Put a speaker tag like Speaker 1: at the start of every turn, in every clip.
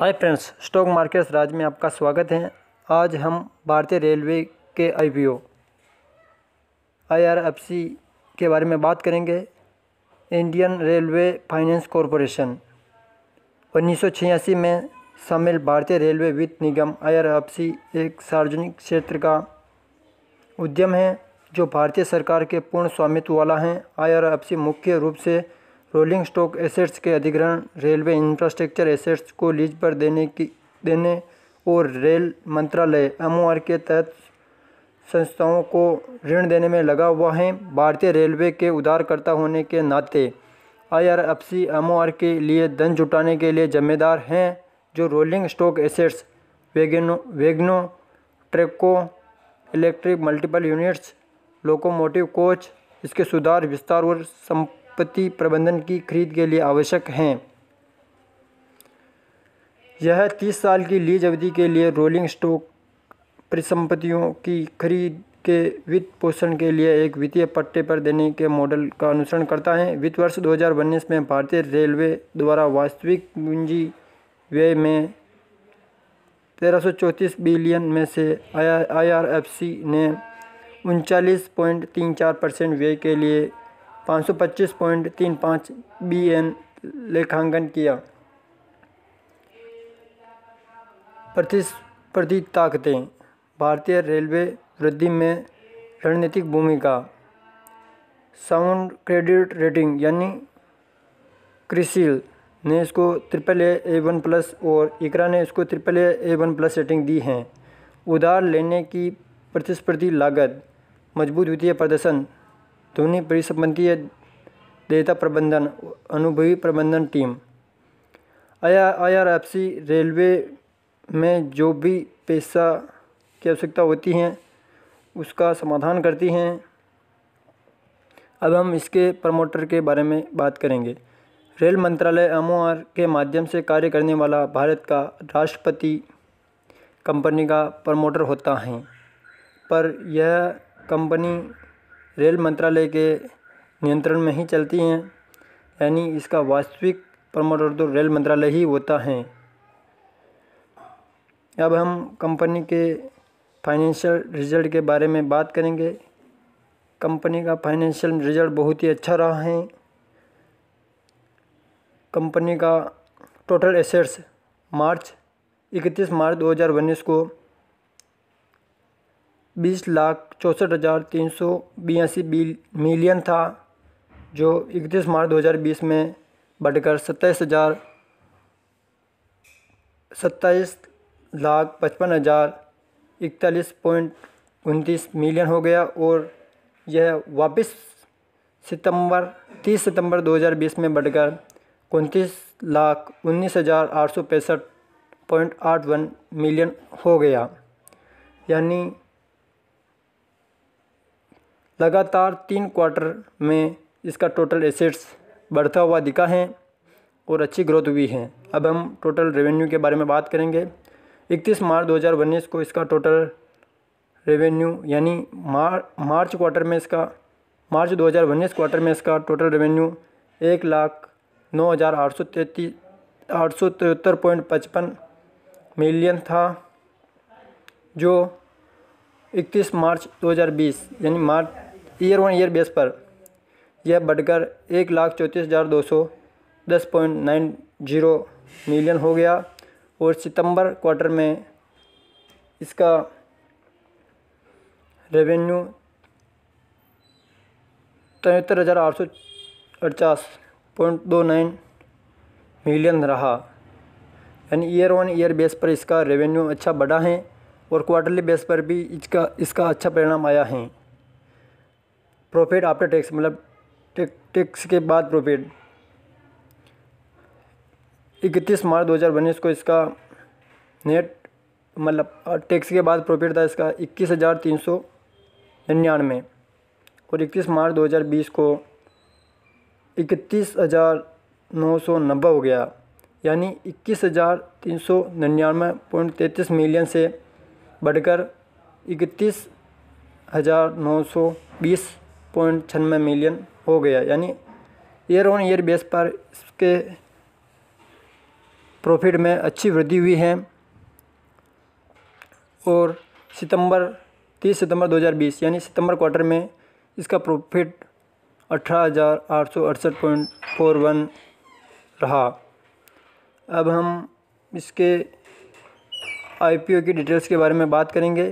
Speaker 1: हाय friends stock markets Raj में आपका स्वागत है आज हम भारतीय रेलवे के आईपीओ आईआरएफसी के बारे में बात करेंगे इंडियन रेलवे फाइनेंस कॉरपोरेशन 1986 में शामिल भारतीय रेलवे वित्त निगम आईआरएफसी एक सार्वजनिक क्षेत्र का उद्यम है जो भारतीय सरकार के पूर्ण स्वामित्व वाला है आई मुख्य रूप से रोलिंग स्टॉक एसेट्स के अधिग्रहण रेलवे इंफ्रास्ट्रक्चर एसेट्स को लीज पर देने की देने और रेल मंत्रालय एम के तहत संस्थाओं को ऋण देने में लगा हुआ है भारतीय रेलवे के उधारकर्ता होने के नाते आईआरएफसी आर के लिए धन जुटाने के लिए जिम्मेदार हैं जो रोलिंग स्टॉक एसेट्स वेगनो वेगनो ट्रेको electric multiple units locomotive coach इसके सुधार विस्तार और संप संपत्ति प्रबंधन की खरीद के लिए आवश्यक हैं यह तीस साल की लीज अवधि के लिए रोलिंग स्टॉक परिसंपत्तियों की खरीद के वित्त पोषण के लिए एक वित्तीय पट्टे पर देने के मॉडल का अनुसरण करता है वित्त वर्ष दो में भारतीय रेलवे द्वारा वास्तविक पूंजी व्यय में तेरह बिलियन में से आई ने उनचालीस पॉइंट तीन चार परसेंट व्यय के लिए पाँच बीएन लेखांकन किया प्रतिस्पर्धी ताकतें भारतीय रेलवे वृद्धि में रणनीतिक भूमिका साउंड क्रेडिट रेटिंग यानी क्रिसिल ने इसको triple A A one plus और इकरा ने इसको triple A A one plus rating दी है उधार लेने की प्रतिस्पर्धी लागत मजबूत वित्तीय प्रदर्शन ध्वनि परिसंबंधीय डेटा प्रबंधन अनुभवी प्रबंधन टीम सी रेलवे में जो भी पेशा की आवश्यकता होती है उसका समाधान करती हैं अब हम इसके प्रमोटर के बारे में बात करेंगे रेल मंत्रालय एम के माध्यम से कार्य करने वाला भारत का राष्ट्रपति कंपनी का प्रमोटर होता है पर यह कंपनी रेल मंत्रालय के नियंत्रण में ही चलती हैं यानी इसका वास्तविक प्रमोटर तो रेल मंत्रालय ही होता है अब हम कंपनी के फाइनेंशियल रिजल्ट के बारे में बात करेंगे कंपनी का फाइनेंशियल रिजल्ट बहुत ही अच्छा रहा है कंपनी का टोटल एसेट्स मार्च इकतीस मार्च दो हज़ार उन्नीस को बीस लाख चौंसठ हज़ार तीन सौ बयासी मिलियन था जो इकतीस मार्च 2020 में बढ़कर सत्ताईस हज़ार सत्ताईस लाख पचपन हज़ार इकतालीस पॉइंट उनतीस मिलियन हो गया और यह वापस सितंबर 30 सितंबर 2020 में बढ़कर उनतीस लाख उन्नीस हज़ार आठ सौ पैंसठ पॉइंट आठ वन मिलियन हो गया यानी लगातार तीन क्वार्टर में इसका टोटल एसेट्स बढ़ता हुआ दिखा है और अच्छी ग्रोथ हुई है अब हम टोटल रेवेन्यू के बारे में बात करेंगे 31 मार्च दो को इसका टोटल रेवेन्यू यानी मार, मार्च क्वार्टर में इसका मार्च दो क्वार्टर में इसका टोटल रेवेन्यू एक लाख नौ हज़ार आठ सौ आठ सौ तिहत्तर पॉइंट पचपन मिलियन था जो 31 मार्च 2020 यानी March year one year base पर यह बढ़कर एक लाख चौंतीस हज़ार दो सौ दस पॉइंट नाइन जीरो मिलियन हो गया और सितंबर क्वार्टर में इसका रेवेन्यू तिहत्तर हज़ार आठ सौ अड़चास पॉइंट दो नाइन मिलियन रहा यानी ईयर वन ईयर बेस पर इसका रेवेन्यू अच्छा बढ़ा है और क्वार्टरली बेस पर भी इसका इसका अच्छा परिणाम आया है प्रॉफिट आफ्टर टैक्स मतलब टैक्स के बाद प्रॉफिट इकतीस मार्च दो हज़ार उन्नीस को इसका नेट मतलब टैक्स के बाद प्रॉफिट था इसका इक्कीस हज़ार तीन सौ निन्यानवे और इकतीस मार्च दो हज़ार बीस को इकतीस हज़ार नौ सौ नब्बे हो गया यानी इक्कीस हज़ार तीन सौ निन्यानवे पॉइंट तैंतीस मिलियन से बढ़कर इकतीस हज़ार नौ सौ बीस पॉइंट छनवे मिलियन हो गया यानी ईयर ऑन ईयर बेस पर इसके प्रॉफिट में अच्छी वृद्धि हुई है और सितंबर 30 सितंबर 2020 यानी सितंबर क्वार्टर में इसका प्रॉफिट अठारह रहा अब हम इसके आईपीओ की डिटेल्स के बारे में बात करेंगे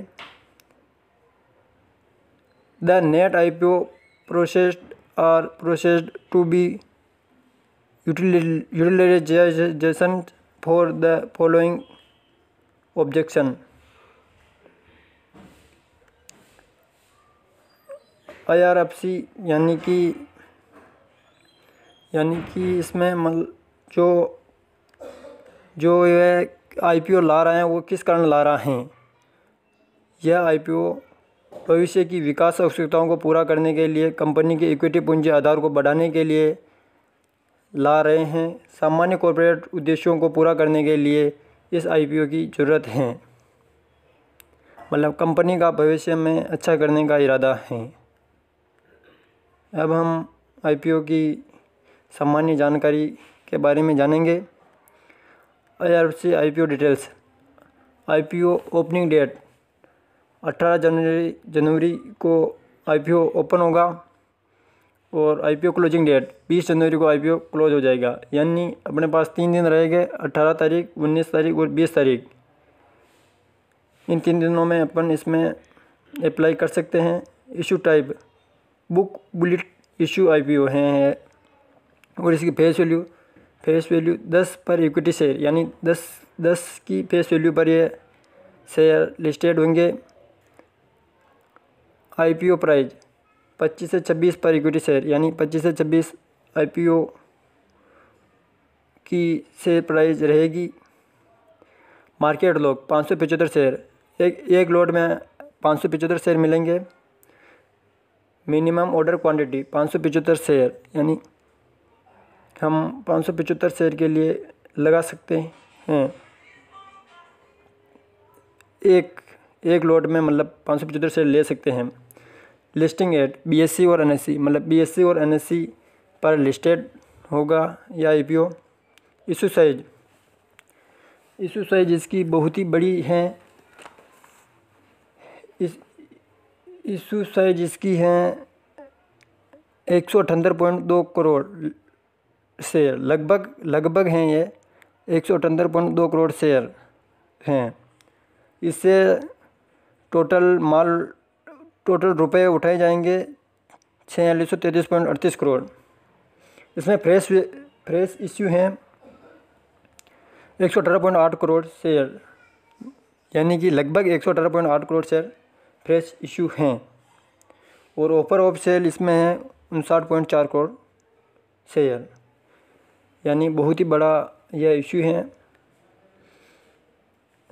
Speaker 1: The net IPO processed are processed to be utilization for the following objection. I R F C यानी कि यानी कि इसमें मल जो जो ये आई पी ओ ला रहे हैं वो किस कारण ला रहे हैं यह आई पी ओ भविष्य की विकास आवश्यकताओं को पूरा करने के लिए कंपनी के इक्विटी पूंजी आधार को बढ़ाने के लिए ला रहे हैं सामान्य कॉरपोरेट उद्देश्यों को पूरा करने के लिए इस आईपीओ की ज़रूरत है मतलब कंपनी का भविष्य में अच्छा करने का इरादा है अब हम आईपीओ की सामान्य जानकारी के बारे में जानेंगे I R C I P O details I P O opening date अट्ठारह जनवरी जनवरी को आईपीओ ओपन होगा और आईपीओ क्लोजिंग डेट 20 जनवरी को आईपीओ क्लोज हो जाएगा यानी अपने पास तीन दिन रह गए अट्ठारह तारीख उन्नीस तारीख और बीस तारीख इन तीन दिनों में अपन इसमें अप्लाई कर सकते हैं issue type book built issue IPO हैं और इसकी फेस वैल्यू फेस वैल्यू दस पर इक्विटी शेयर यानी दस दस की फेस वैल्यू पर ये शेयर लिस्टेड होंगे आईपीओ प्राइज 25 से 26 पर इक्विटी शेयर यानी 25 से 26 आईपीओ की शेयर प्राइस रहेगी मार्केट लोग पाँच सौ पचहत्तर शेयर एक एक लोड में पाँच सौ पचहत्तर शेयर मिलेंगे मिनिमम ऑर्डर क्वांटिटी पाँच सौ पचहत्तर शेयर यानी हम पाँच सौ पचहत्तर शेयर के लिए लगा सकते हैं एक एक लोड में मतलब पाँच सौ पचहत्तर शेयर ले सकते हैं लिस्टिंग एट बीएससी और एनएससी मतलब बीएससी और एनएससी पर लिस्टेड होगा या IPO issue size issue size इसकी बहुत ही बड़ी है इस इशू साइज इसकी है एक सौ अठहत्तर पॉइंट दो करोड़ शेयर लगभग लगभग हैं ये एक सौ अठहत्तर पॉइंट दो करोड़ शेयर हैं इससे टोटल माल टोटल रुपये उठाए जाएंगे छियालीस सौ तैंतीस पॉइंट अड़तीस करोड़ इसमें फ्रेश फ्रेश इश्यू हैं एक सौ अठारह पॉइंट आठ करोड़ शेयर यानी कि लगभग एक सौ अठारह पॉइंट आठ करोड़ शेयर फ्रेश इश्यू हैं और ऑफर ऑफ सेल इसमें है उनसाठ पॉइंट चार करोड़ शेयर यानी बहुत ही बड़ा यह इशू है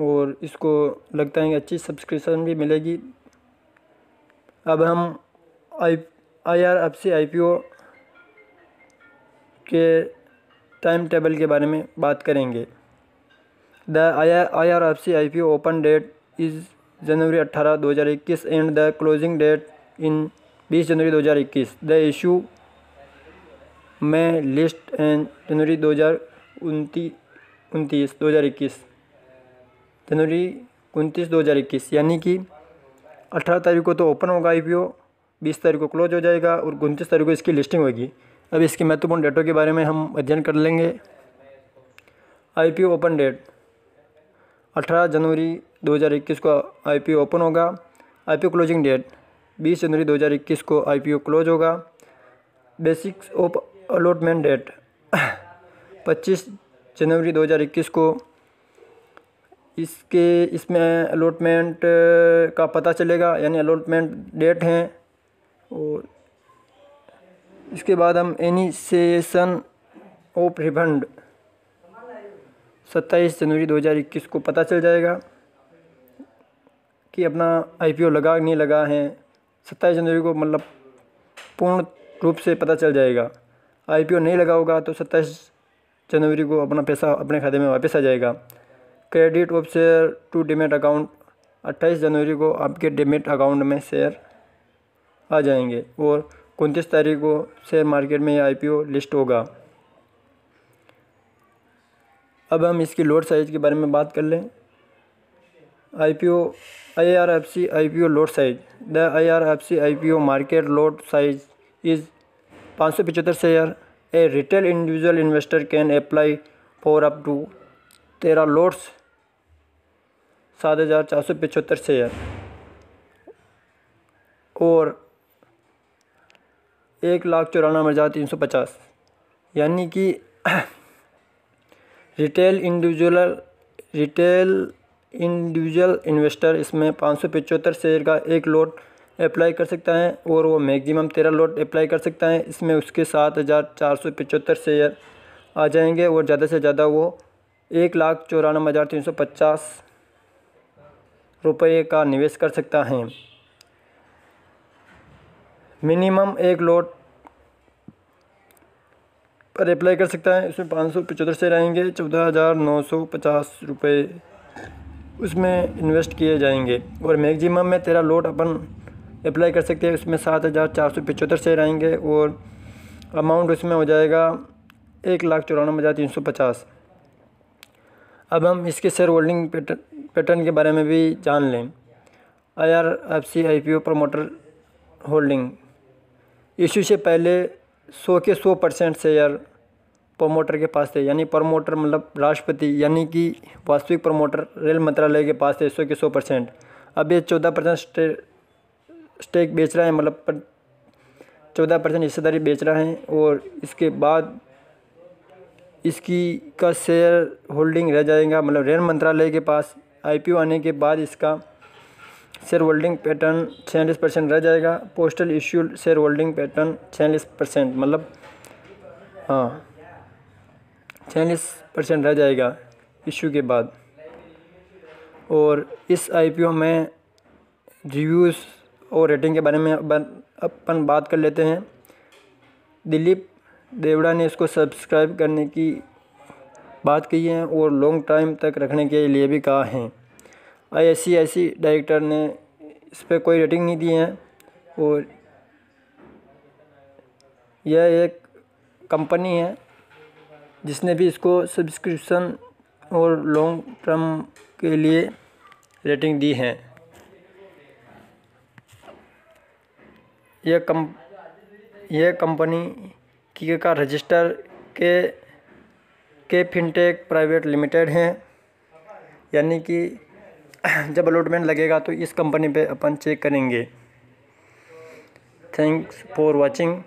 Speaker 1: और इसको लगता है कि अच्छी सब्सक्रिप्शन भी मिलेगी अब हम I I R F C I P O के टाइम टेबल के बारे में बात करेंगे the I R I R F C I P O open date is January अट्ठारह दो हज़ार इक्कीस and the closing date in बीस जनवरी दो हज़ार इक्कीस द इशू में लिस्ट एंड जनवरी दो हज़ार उनती उनतीस दो हज़ार इक्कीस जनवरी उनतीस दो हज़ार इक्कीस यानी कि अठारह तारीख को तो ओपन होगा आई पी ओ बीस तारीख को क्लोज हो जाएगा और उनतीस तारीख को इसकी लिस्टिंग होगी अब इसकी महत्वपूर्ण डेटों के बारे में हम अध्ययन कर लेंगे I P O open date अठारह जनवरी दो हज़ार इक्कीस को आई पी ओ ओपन होगा I P O closing date बीस जनवरी दो हज़ार इक्कीस को आई पी ओ क्लोज होगा बेसिक्स ऑफ अलॉटमेंट डेट पच्चीस जनवरी दो हज़ार इक्कीस को इसके इसमें अलॉटमेंट का पता चलेगा यानी अलॉटमेंट डेट हैं और इसके बाद हम एनिसिएसन ऑफ रिफंड सत्ताईस जनवरी 2021 को पता चल जाएगा कि अपना आईपीओ लगा नहीं लगा है सत्ताईस जनवरी को मतलब पूर्ण रूप से पता चल जाएगा आईपीओ नहीं लगा होगा तो सत्ताईस जनवरी को अपना पैसा अपने खाते में वापस आ जाएगा credit of share to demat account 28 जनवरी को आपके डिमेट अकाउंट में शेयर आ जाएंगे और उनतीस तारीख को शेयर मार्केट में आई पी लिस्ट होगा अब हम इसकी लोड साइज़ के बारे में बात कर लें I P O I R F C I P O lot size the I R F C I P O market lot size is पाँच सौ पचहत्तर share a retail individual investor can apply for up to तेरह lots सात हज़ार चार सौ पचहत्तर share और एक लाख चौरानवे हज़ार तीन सौ पचास यानी कि retail individual retail individual investor इसमें पाँच सौ पचहत्तर शेयर का एक लोट अप्लाई कर सकता है और वो मैक्सिमम तेरह लोट अप्लाई कर सकता है इसमें उसके सात हज़ार चार सौ पचहत्तर शेयर आ जाएंगे और ज़्यादा से ज़्यादा वो एक लाख चौरानवे हज़ार तीन सौ पचास रुपये का निवेश कर सकता है मिनिमम एक लोट पर अप्लाई कर सकता है उसमें पाँच सौ पचहत्तर से रहेंगे चौदह हज़ार नौ सौ पचास रुपये उसमें इन्वेस्ट किए जाएंगे और मैक्सिमम में तेरह लोट अपन अप्लाई कर सकते हैं उसमें सात हज़ार चार सौ पचहत्तर से रहेंगे और अमाउंट उसमें हो जाएगा एक लाख चौरानवे हज़ार तीन सौ पचास अब हम इसके शेयर होल्डिंग पैटर्न पैटर्न के बारे में भी जान लें I R F C I P O promoter holding issue से पहले सौ के सौ परसेंट शेयर प्रमोटर के पास थे यानी प्रमोटर मतलब राष्ट्रपति यानी कि वास्तविक प्रमोटर रेल मंत्रालय के पास थे सौ के सौ परसेंट अब ये चौदह परसेंट स्टेक बेच रहा है मतलब चौदह परसेंट हिस्सेदारी बेच रहा है और इसके बाद इसकी का शेयर होल्डिंग रह जाएगा मतलब रेल मंत्रालय के पास आई आने के बाद इसका शेयर होल्डिंग पैटर्न छियालीस परसेंट रह जाएगा post issued share holding pattern छियालीस परसेंट मतलब हाँ छियालीस परसेंट रह जाएगा इशू के बाद और इस आईपीओ में रिव्यूज़ और रेटिंग के बारे में अपन बात कर लेते हैं दिलीप देवड़ा ने इसको सब्सक्राइब करने की बात की है और लॉन्ग टाइम तक रखने के लिए भी कहा है आई ऐसी ऐसी डायरेक्टर ने इस पर कोई रेटिंग नहीं दी है और यह एक कंपनी है जिसने भी इसको सब्सक्रिप्शन और लॉन्ग टर्म के लिए रेटिंग दी है यह कम यह कंपनी की का रजिस्टर के के फिनटेक प्राइवेट लिमिटेड हैं यानी कि जब अलॉटमेंट लगेगा तो इस कंपनी पे अपन चेक करेंगे थैंक्स फॉर वाचिंग